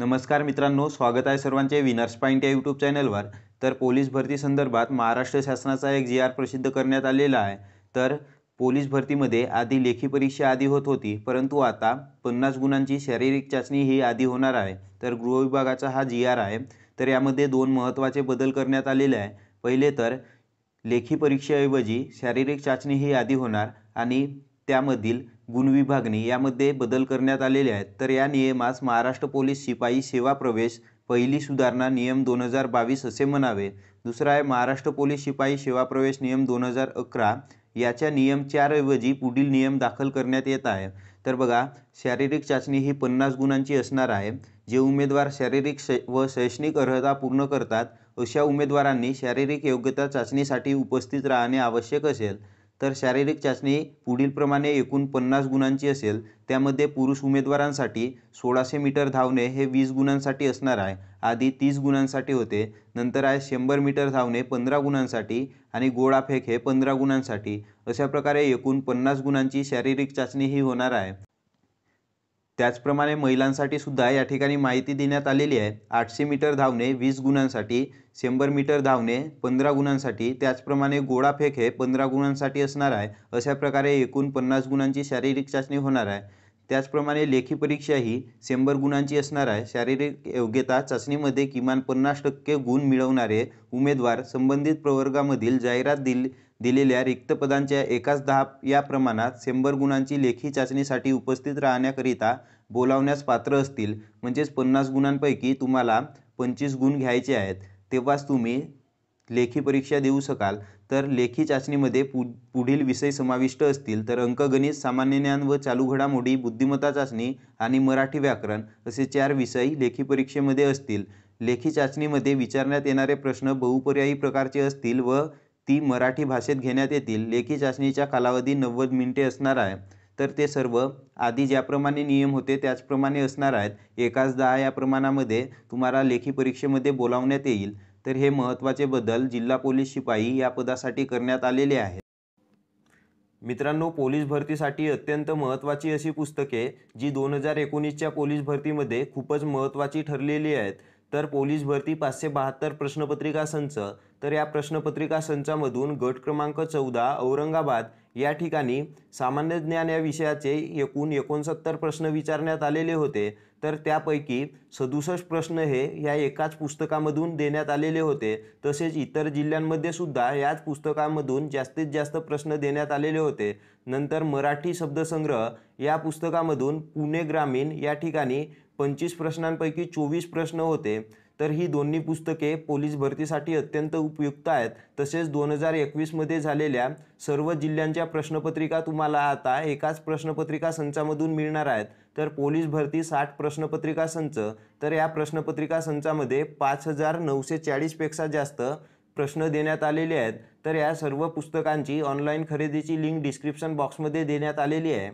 नमस्कार मित्रांनो स्वागत आहे सर्वांचे विनर्स पॉईंट या यूट्यूब चॅनलवर तर पोलीस भरती संदर्भात महाराष्ट्र शासनाचा एक जी आर प्रसिद्ध करण्यात आलेला आहे तर पोलीस भरतीमध्ये आधी लेखी परीक्षा आधी होत होती परंतु आता पन्नास गुणांची शारीरिक चाचणी ही आधी होणार आहे तर गृह विभागाचा हा जी आर आहे तर यामध्ये दोन महत्त्वाचे बदल करण्यात आलेले आहे पहिले तर लेखी परीक्षेऐवजी शारीरिक चाचणी ही आधी होणार आणि त्यामधील गुणविभागणी यामध्ये बदल करण्यात आलेले आहेत तर या नियमास महाराष्ट्र पोलीस शिपाई सेवा प्रवेश पहिली सुधारणा नियम दोन हजार बावीस असे म्हणावे दुसरा आहे महाराष्ट्र पोलीस शिपाई सेवा प्रवेश नियम दोन हजार अकरा याच्या नियम चारऐवजी पुढील नियम दाखल करण्यात येत आहे तर बघा शारीरिक चाचणी ही पन्नास गुणांची असणार आहे जे उमेदवार शारीरिक शै व शैक्षणिक अर्हता पूर्ण करतात अशा उमेदवारांनी शारीरिक योग्यता चाचणीसाठी उपस्थित राहणे आवश्यक असेल तर शारीरिक चाचणी पुढीलप्रमाणे एकूण पन्नास गुणांची असेल त्यामध्ये पुरुष उमेदवारांसाठी सोळाशे मीटर धावणे हे वीस गुणांसाठी असणार आहे आधी तीस गुणांसाठी होते नंतर आहे शंभर मीटर धावणे पंधरा गुणांसाठी आणि गोळाफेक हे पंधरा गुणांसाठी अशा प्रकारे एकूण पन्नास गुणांची शारीरिक चाचणी ही होणार आहे त्याचप्रमाणे महिलांसाठी सुद्धा या ठिकाणी माहिती देण्यात आलेली आहे आठशे मीटर धावणे वीस गुणांसाठी शंभर मीटर धावणे पंधरा गुणांसाठी त्याचप्रमाणे गोळा फेक हे पंधरा गुणांसाठी असणार आहे अशा प्रकारे एकूण पन्नास गुणांची शारीरिक चाचणी होणार आहे त्याचप्रमाणे लेखी परीक्षा ही शंभर गुणांची असणार आहे शारीरिक योग्यता चाचणीमध्ये किमान पन्नास टक्के गुण मिळवणारे उमेदवार संबंधित प्रवर्गामधील जाहिरात दिली दिलेल्या रिक्त पदांच्या एकाच दहा या प्रमाणात शंभर गुणांची लेखी चाचणीसाठी उपस्थित राहण्याकरिता बोलावण्यास पात्र असतील म्हणजेच पन्नास गुणांपैकी तुम्हाला पंचवीस गुण घ्यायचे आहेत तेव्हाच तुम्ही लेखी परीक्षा देऊ शकाल तर लेखी चाचणीमध्ये पु पुढील विषय समाविष्ट असतील तर अंकगणित सामान्य ज्ञान व चालू घडामोडी बुद्धिमत्ता चाचणी आणि मराठी व्याकरण असे चार विषय लेखी परीक्षेमध्ये असतील लेखी चाचणीमध्ये विचारण्यात येणारे प्रश्न बहुपर्यायी प्रकारचे असतील व ती मराठी भाषेत घेण्यात येतील लेखी चाचणीचा कालावधी नव्वद मिनिटे असणार आहे तर ते सर्व आधी ज्याप्रमाणे नियम होते त्याचप्रमाणे असणार आहेत एकाच दहा या प्रमाणामध्ये तुम्हाला लेखी परीक्षेमध्ये बोलावण्यात येईल तर हे महत्त्वाचे बदल जिल्हा पोलीस शिपाई या पदासाठी करण्यात आलेले आहेत मित्रांनो पोलीस भरतीसाठी अत्यंत महत्त्वाची अशी पुस्तके जी दोन हजार एकोणीसच्या पोलीस भरतीमध्ये खूपच महत्त्वाची ठरलेली आहेत तर पोलीस भरती पाचशे बहात्तर प्रश्नपत्रिका संच तर या प्रश्नपत्रिका संचामधून गट क्रमांक चौदा औरंगाबाद या ठिकाणी सामान्य ज्ञान या विषयाचे एकूण एकोणसत्तर प्रश्न विचारण्यात आलेले होते तर त्यापैकी सदुसष्ट प्रश्न हे या एकाच पुस्तकामधून देण्यात आलेले होते तसेच इतर जिल्ह्यांमध्ये सुद्धा याच पुस्तकामधून जास्तीत जास्त प्रश्न देण्यात आलेले होते नंतर मराठी शब्दसंग्रह या पुस्तकामधून पुणे ग्रामीण या ठिकाणी पंचवीस प्रश्नांपैकी चोवीस प्रश्न होते तर ही दोन्ही पुस्तके पोलीस भरतीसाठी अत्यंत उपयुक्त आहेत तसेच दोन हजार एकवीसमध्ये झालेल्या सर्व जिल्ह्यांच्या प्रश्नपत्रिका तुम्हाला आता एकाच प्रश्नपत्रिका संचामधून मिळणार आहेत तर पोलीस भरती साठ प्रश्नपत्रिका संच तर या प्रश्नपत्रिका संचामध्ये पाच हजार नऊशे चाळीसपेक्षा जास्त प्रश्न देण्यात आलेले आहेत तर या सर्व पुस्तकांची ऑनलाईन खरेदीची लिंक डिस्क्रिप्शन बॉक्समध्ये देण्यात आलेली आहे